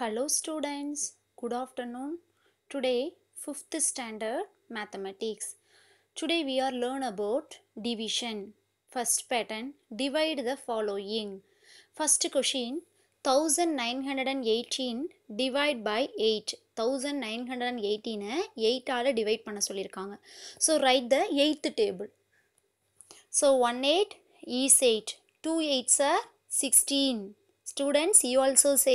Hello students, good afternoon. Today 5th standard mathematics. Today we are learn about division. First pattern, divide the following. First question, 1918 divide by 8. 1918 8 ஆல் divide பண்ண சொல்லியிருக்காங்க so write the eight table so one eight is eight two eights are sixteen students you also say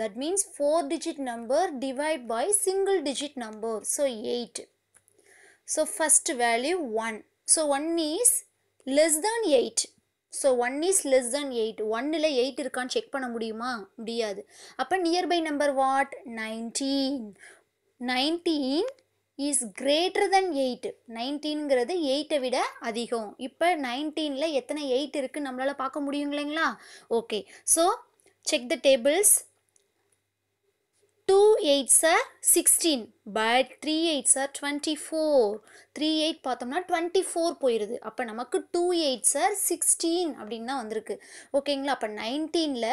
that means four digit number divide by single digit number so eight so first value one so one is less than eight so one is less than eight ஒன்னில் eight இருக்கான்னு check பண்ண முடியுமா முடியாது அப்போ nearby number what nineteen nineteen is greater then eight நைன்டீனுங்கிறது எயிட்டை விட அதிகம் இப்போ நைன்டீனில் எத்தனை எயிட் இருக்குன்னு நம்மளால் பார்க்க முடியும் இல்லைங்களா okay so check the tables 2 8s sixteen but three 3 8s are 24 3 8 பார்த்தோம்னா ஃபோர் போயிடுது அப்போ நமக்கு டூ எயிட்ஸ் are 16 அப்படின்னு தான் வந்திருக்கு ஓகேங்களா அப்போ நைன்டீனில்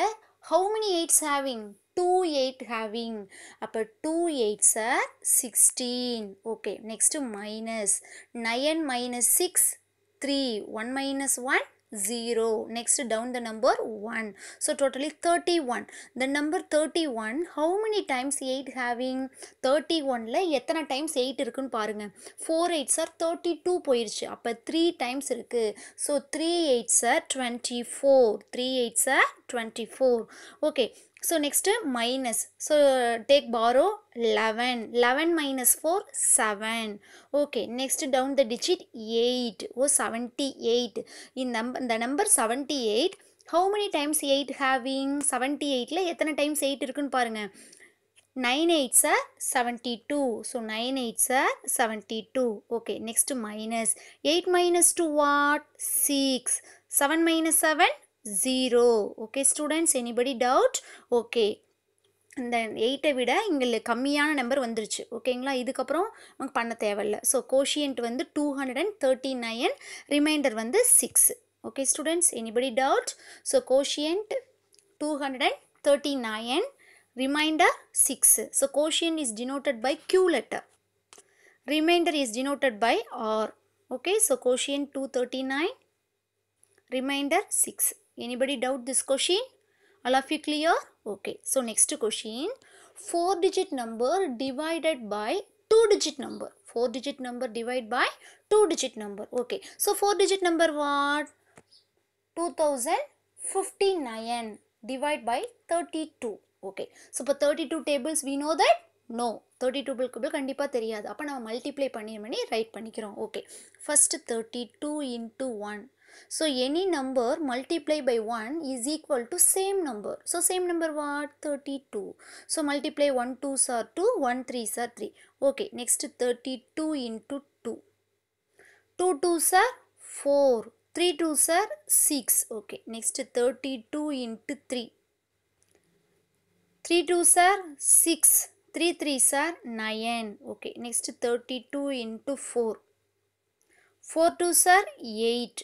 how many eights having two eight having அப்போ two eight are sixteen okay next minus nine minus six three one minus one 0. Next down the number 1. So totally 31. The number 31 how many times 8 having 31 31ல எத்தனை times 8 இருக்குன்னு பாருங்க 4 8 sir 32 போயிருச்சு அப்போ 3 times இருக்கு so 3 eight are 24 3 three eight 24 twenty four so next minus so take borrow eleven eleven minus four seven okay next down the digit eight oh seventy eight இந்த நம்பர் இந்த நம்பர் seventy eight how many times eight having seventy எயிட்டில் எத்தனை times eight இருக்குன்னு பாருங்கள் nine eight are seventy two so nine eight are seventy two okay next minus eight minus two what six seven minus seven zero okay students anybody doubt okay இந்த எயிட்டை விட இங்கே கம்மியான number வந்துருச்சு ஓகேங்களா இதுக்கப்புறம் நமக்கு பண்ண தேவையில்ல ஸோ கோஷியன்ட் வந்து two hundred and thirty nine remainder வந்து six okay students anybody doubt so quotient two hundred and thirty nine remainder six so quotient is denoted by Q letter remainder is denoted by R okay so quotient two thirty nine remainder six Anybody doubt this question? All of you clear? Okay. So next question. 4 digit number divided by 2 digit number. 4 digit number divided by 2 digit number. Okay. So 4 digit number what? 2059 divided by 32. Okay. So for 32 tables we know that? No. 32 பிள்குபிள் கண்டிப்பாக தெரியாது அப்போ நம்ம multiply பண்ணி பண்ணி write பண்ணிக்கிறோம் okay first thirty two into one So any number multiplied by 1 is equal to same number. So same number what? 32. So multiply 1 2s are 2, 1 3s are 3. Okay, next 32 into 2. 2 2s are 4. 3 2s are 6. Okay, next 32 into 3. 3 2s are 6. 3 3s are 9. Okay, next 32 into 4. 4 2s are 8.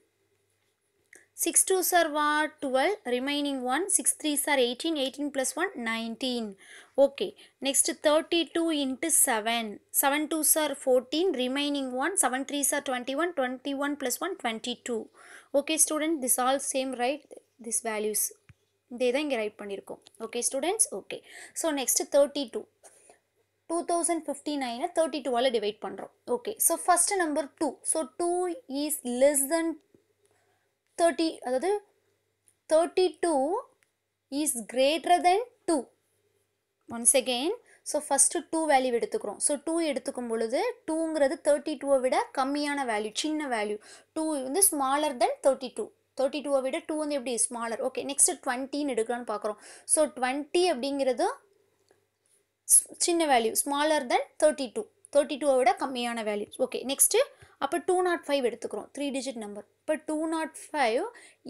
Six two are வா twelve remaining one six three are eighteen eighteen plus one nineteen okay next thirty two into seven seven two are fourteen remaining one seven three are twenty one twenty one plus one twenty two okay student this all same right this values இதே தான் இங்கே write பண்ணியிருக்கோம் okay students okay so next thirty two two thousand fifty நைனை thirty டூவால் divide பண்ணுறோம் okay so first number two so two is less than thirty அதாவது thirty two is greater than two once again so first two value எடுத்துக்கிறோம் so two எடுத்துக்கும் பொழுது டூங்கிறது thirty டூவை விட கம்மியான வேல்யூ சின்ன வேல்யூ டூ வந்து smaller than thirty two thirty டூவை விட டூ வந்து எப்படி ஸ்மாலர் ஓகே நெக்ஸ்ட்டு டுவெண்ட்டின்னு எடுக்கலான்னு பார்க்குறோம் ஸோ டுவெண்ட்டி அப்படிங்கிறது சின்ன value smaller than thirty two thirty டூவை விட கம்மியான வேல்யூ ஓகே நெக்ஸ்ட்டு அப்போ டூ நாட் ஃபைவ் எடுத்துக்கிறோம் த்ரீ டிஜிட் நம்பர் இப்போ two nought five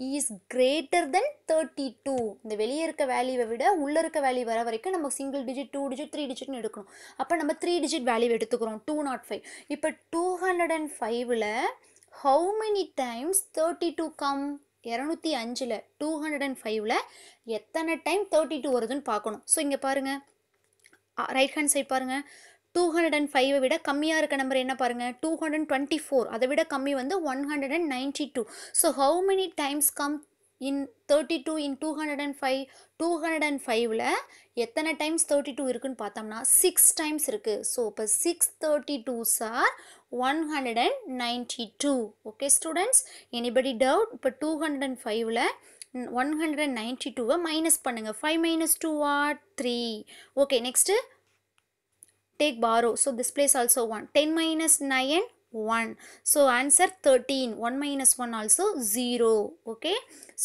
is greater than thirty two இந்த வெளியே இருக்க வேல்யூவை விட உள்ளே இருக்க வேல்யூ வர வரைக்கும் நம்ம single digit two digit three டிஜிட்னு எடுக்கணும் அப்போ நம்ம த்ரீ டிஜிட் வேல்யூ எடுத்துக்கிறோம் டூ நாட் ஃபைவ் இப்போ டூ ஹண்ட்ரட் அண்ட் ஃபைவ்ல how many times thirty two come இரநூத்தி அஞ்சில் டூ ஹண்ட்ரட் அண்ட் ஃபைவ்ல எத்தனை டைம் தேர்ட்டி டூ வருதுன்னு பார்க்கணும் ஸோ இங்கே பாருங்கள் ரைட் ஹேண்ட் சைட் பாருங்கள் டூ ஹண்ட்ரட் அண்ட் ஃபைவை விட கம்மியாக இருக்க நம்பர் என்ன பாருங்கள் டூ ஹண்ட்ரட் டுவெண்ட்டி ஃபோர் அதை விட கம்மி வந்து one hundred and ninety two so how many times come in thirty two in two hundred and five two hundred and ஃபைவ்ல எத்தனை டைம்ஸ் தேர்ட்டி டூ இருக்குன்னு பார்த்தோம்னா சிக்ஸ் டைம்ஸ் இருக்குது ஸோ இப்போ six thirty twos are one hundred and ninety two okay students anybody doubt இப்போ two hundred and ஃபைவ்ல one hundred and ninety டூவை minus பண்ணுங்கள் five minus two are three okay next take borrow. So this place also 1. 10 minus 9, 1. So answer 13. 1 minus 1 also 0. Okay.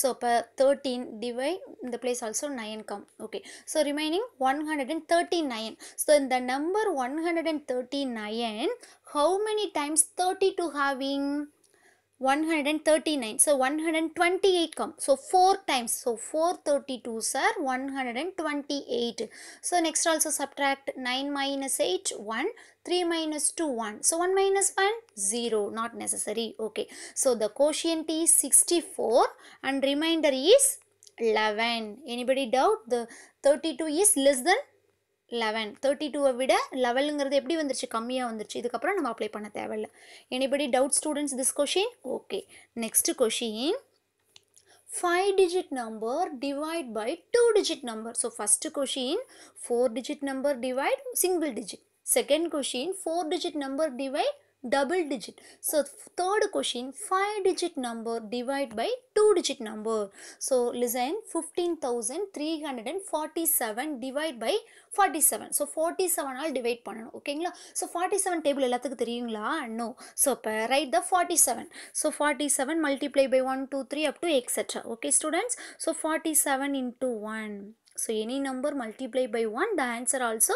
So 13 divide the place also 9 come. Okay. So remaining 139. So in the number 139, how many times 32 having? 139 so 128 come so 4 times so four thirty two. are 128 so next also subtract 9 minus 8 1 3 minus 2 1 so 1 minus 1 0 not necessary okay so the quotient is 64 and remainder is 11 anybody doubt the 32 is less than eleven thirty டூவை விட லெவலுங்கிறது எப்படி வந்துருச்சு கம்மியாக வந்துருச்சு இதுக்கப்புறம் நம்ம apply பண்ண தேவையில்ல anybody doubt students this question okay next question five digit number divide by two digit number so first question four digit number divide single digit second question four digit number divide double digit. So third question, 5 digit number divided by 2 digit number. So listen, 15,347 divided by 47. So 47 செவனால் divide பண்ணணும் ஓகேங்களா so forty seven table எல்லாத்துக்கும் தெரியுங்களா no so இப்போ write the forty seven so forty seven multiply by one two three up to etcetera okay students so forty seven into one so any number multiply by one the answer also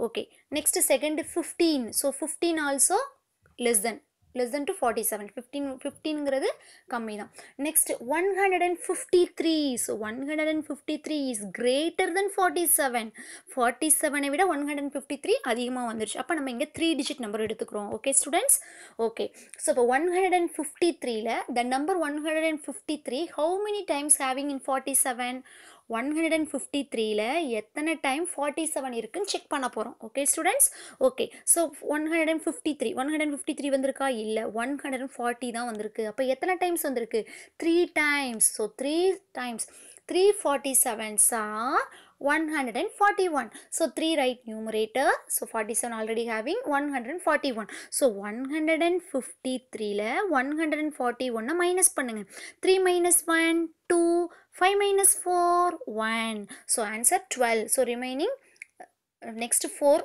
okay next second 15 so 15 also less than less than to 47 15 15 ங்கிறது கம்மி தான் next 153 so 153 is greater than 47 47 விட 153 அதிகமாக வந்துருச்சு அப்போ நம்ம இங்கே three digit number எடுத்துக்கிறோம் ஓகே ஸ்டூடெண்ட்ஸ் ஓகே ஸோ இப்போ ஒன் ஹண்ட்ரட் அண்ட் ஃபிஃப்டி த்ரீல the number one hundred and fifty three how many times having in forty seven one hundred and fifty த்ரீல எத்தனை டைம் ஃபார்ட்டி செவன் இருக்குன்னு check பண்ண போகிறோம் okay students okay so one hundred and fifty three one hundred and fifty three வந்திருக்கா இல்லை one hundred and forty தான் வந்திருக்கு அப்போ எத்தனை டைம்ஸ் வந்திருக்கு three times so three times 347 are 141. So 3 right numerator. So 47 already having 141. So 153 ல 141 minus பண்ணுங்க. 3 minus 1, 2, 5 minus 4, 1. So answer 12. So remaining next 4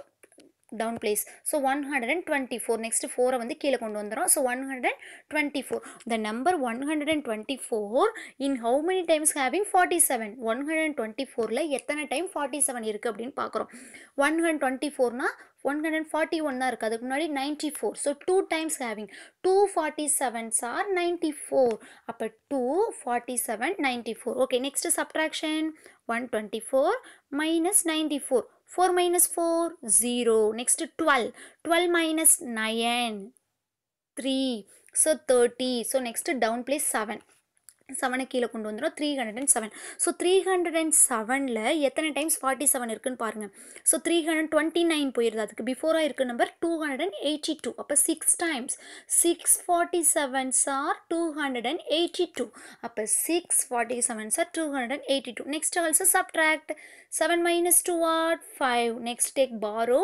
down place so one hundred and twenty four next ஃபோரை வந்து கீழே கொண்டு வந்துடும் so one hundred and twenty four the number one hundred and twenty four in how many times having forty seven one hundred and twenty ஃபோரில் எத்தனை time forty seven இருக்குது அப்படின்னு பார்க்குறோம் ஒன் ஹண்ட்ரட் டுவெண்ட்டி ஃபோர்னா ஒன் ஹண்ட்ரட் ஃபார்ட்டி ஒன் தான் இருக்குது அதுக்கு முன்னாடி ninety four so two times having two forty sevens are ninety four அப்போ two forty seven ninety four okay next subtraction one twenty four minus ninety four 4 minus 4, 0. Next 12. 12 minus 9, 3. So 30. So next down place 7. செவனை கீழே கொண்டு வந்துடும் three hundred and seven so three hundred and செவனில் எத்தனை times forty seven இருக்குதுன்னு பாருங்கள் so three hundred twenty nine போயிருது அதுக்கு பிஃபோராக இருக்க number two hundred and eighty two அப்போ six times six forty sevens are two hundred and eighty two அப்போ six forty sevens are two hundred and eighty two next also subtract seven minus two are five next take borrow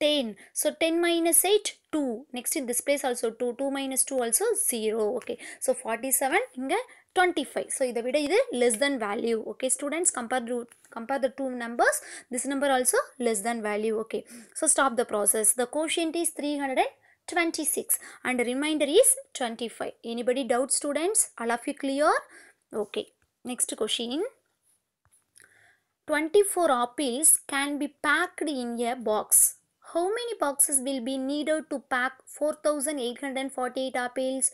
10 so 10 minus 8 2 next in this place also 2 2 minus 2 also 0 okay so 47 இங்க 25 so இதை விட இது less than value okay students compare the compare the two numbers this number also less than value okay so stop the process the quotient is 326 and the reminder is 25 anybody doubt students all of you clear okay next question 24 apples can be packed in a box how will be how to pack four thousand eight hundred forty eight apples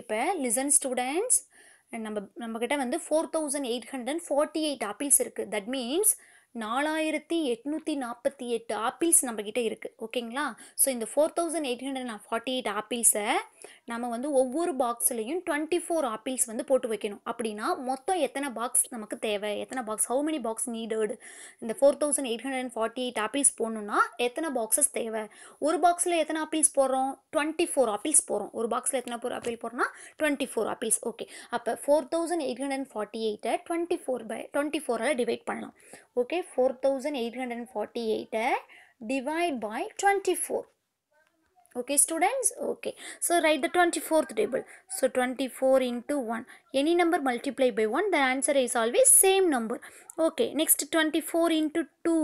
இப்போ listen students நம்ம நம்மக்கிட்ட வந்து four thousand eight hundred forty eight apples இருக்குது that means நாலாயிரத்தி எட்நூற்றி நாற்பத்தி எட்டு apples நம்மக்கிட்ட இருக்குது ஓகேங்களா ஸோ இந்த four thousand eight hundred and forty eight ஆப்பிள்ஸை நம்ம வந்து ஒவ்வொரு பாக்ஸ்லேயும் டுவெண்ட்டி ஃபோர் ஆப்பிள்ஸ் வந்து போட்டு வைக்கணும் அப்படின்னா மொத்தம் எத்தனை பாக்ஸ் நமக்கு தேவை எத்தனை box how many box needed இந்த four thousand eight hundred and forty eight apples போடணுன்னா எத்தனை பாக்ஸஸ் தேவை ஒரு பாக்ஸில் எத்தனை ஆப்பிள்ஸ் போடுறோம் டுவெண்ட்டி ஃபோர் ஆப்பிள்ஸ் போகிறோம் ஒரு பாக்ஸில் எத்தனை ஃபோர் ஆப்பிள் போகிறோம்னா டுவெண்ட்டி ஃபோர் ஆப்பிள்ஸ் ஓகே அப்போ four thousand eight hundred and forty எயிட்டை டுவெண்ட்டி ஃபோர் பை டுவெண்ட்டி ஃபோரால் டிவைட் பண்ணலாம் okay four thousand eight hundred and forty எயிட்டை divide by twenty four okay students okay so write the 24th table so 24 into 1 any number multiplied by 1 the answer is always same number okay next 24 into 2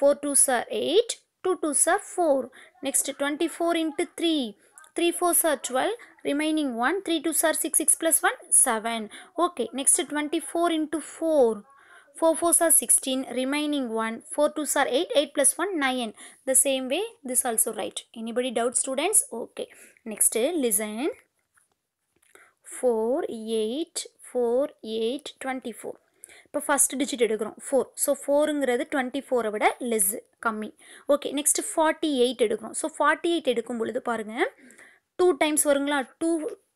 4 two are 8 2 two are 4 next 24 into 3 3 four are 12 remaining 1 3 2 are 6 6 plus 1 7 okay next 24 into 4 4 4s are 16, remaining 1, 4 2s are 8, 8 plus 1, 9. The same way, this also right. Anybody doubt students? Okay. Next, listen. 4, 8, 4, 8, 24. இப்போ first digit எடுக்கிறோம் four so ஃபோருங்கிறது twenty ஃபோரை விட less கம்மி okay next forty eight எடுக்கிறோம் so forty eight எடுக்கும் பொழுது பாருங்கள் டூ டைம்ஸ் வருங்களா two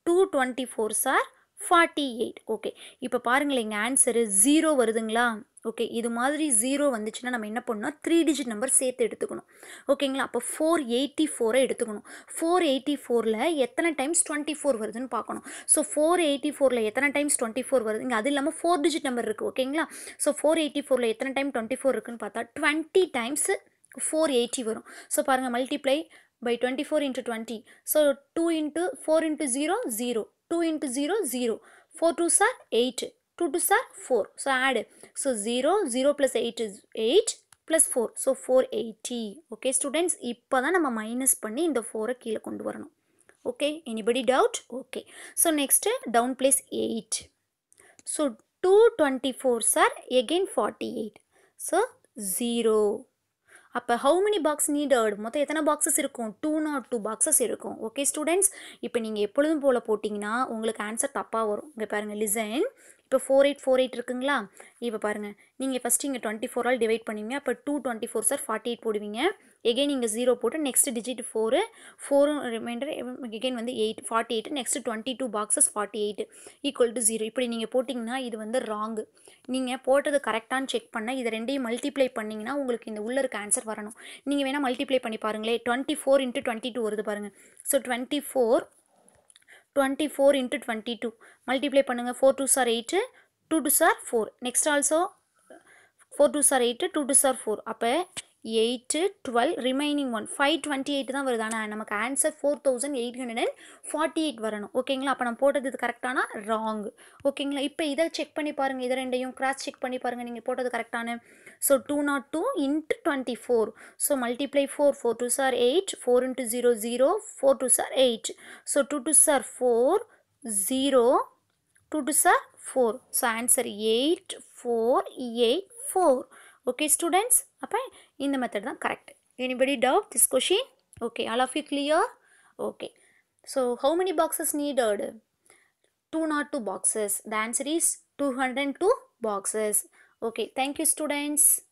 two twenty four are forty eight okay இப்போ பாருங்களேன் எங்கள் ஆன்சரு ஜீரோ வருதுங்களா ஓகே இது மாதிரி ஜீரோ வந்துச்சுன்னா நம்ம என்ன பண்ணோம் த்ரீ டிஜிட் நம்பர் சேர்த்து எடுத்துக்கணும் ஓகேங்களா அப்போ ஃபோர் எயிட்டி ஃபோரை எடுத்துக்கணும் ஃபோர் எயிட்டி ஃபோரில் எத்தனை டைம்ஸ் டுவெண்ட்டி ஃபோர் வருதுன்னு பார்க்கணும் ஸோ ஃபோர் எயிட்டி ஃபோரில் எத்தனை டைம்ஸ் டுவெண்ட்டி ஃபோர் வருது இங்கே அது இல்லாமல் ஃபோர் டிஜிட் நம்பர் இருக்குது ஓகேங்களா ஸோ ஃபோர் எயிட்டி ஃபோரில் எத்தனை டைம் டுவெண்ட்டி ஃபோர் இருக்குன்னு பார்த்தா டுவெண்ட்டி டைம்ஸு ஃபோர் எயிட்டி வரும் ஸோ பாருங்கள் multiply by twenty four into twenty so two into four into zero zero 2 into 0, 0. 4 2s are 8. 2 2s are 4. So add. So 0, 0 plus 8 is 8 plus 4. So 480. Okay students, இப்பதான் நம்ம minus பண்ணி இந்த 4 கீல கொண்டு வரணும். Okay, anybody doubt? Okay. So next, down place 8. So 224s are again 48. So 0. அப்போ how many box needed மொத்தம் எத்தனை பாக்ஸஸ் இருக்கும் டூ நாட் டூ பாக்ஸஸ் இருக்கும் ஓகே ஸ்டூடெண்ட்ஸ் இப்போ நீங்கள் எப்பொழுதும் போல் போட்டிங்கன்னா உங்களுக்கு ஆன்சர் தப்பாக வரும் இங்கே பாருங்கள் லிசன் இப்போ ஃபோர் எயிட் ஃபோர் எயிட் இருக்குங்களா இப்போ பாருங்கள் நீங்கள் ஃபஸ்ட்டு இங்கே டுவெண்ட்டி ஃபோரால் டிவைட் பண்ணுவீங்க அப்போ two twenty four are forty eight போடுவீங்க எகெயின் இங்கே ஜீரோ போட்டு நெக்ஸ்ட் டிஜிட் ஃபோரு ஃபோரும் ரிமைண்டர் எகெயின் வந்து eight forty eight next twenty two boxes forty eight equal to zero இப்படி நீங்கள் போட்டிங்கன்னா இது வந்து ராங்கு நீங்கள் போட்டது கரெக்டானு செக் பண்ண இதை ரெண்டையும் மல்டிப்ளை பண்ணிங்கன்னா உங்களுக்கு இந்த உள்ள இருக்க ஆன்சர் வரணும் நீங்கள் வேணால் மல்டிப்ளை பண்ணி பாருங்களேன் twenty four into twenty two வருது பாருங்கள் so twenty four twenty four into twenty two multiply பண்ணுங்கள் four two are eight two twos are four next also four twos are eight two twos are four அப்போ eight twelve remaining one five twenty eight தான் வருது ஆனால் நமக்கு answer four thousand eight hundred forty eight வரணும் ஓகேங்களா அப்போ நம்ம போட்டது இது கரெக்டானா ராங் ஓகேங்களா இப்போ இதை செக் பண்ணி பாருங்கள் இதை ரெண்டையும் கிராஸ் செக் பண்ணி பாருங்கள் நீங்கள் போட்டது கரெக்டான so two nought two into twenty four so multiply four four two are eight four into zero zero four two are eight so two two are four zero 2 to are 4. So answer 8, 4, 8, 4. Okay students, in the method correct. Anybody doubt this question? Okay, all of you clear? Okay. So how many boxes needed? 202 boxes. The answer is 202 boxes. Okay, thank you students.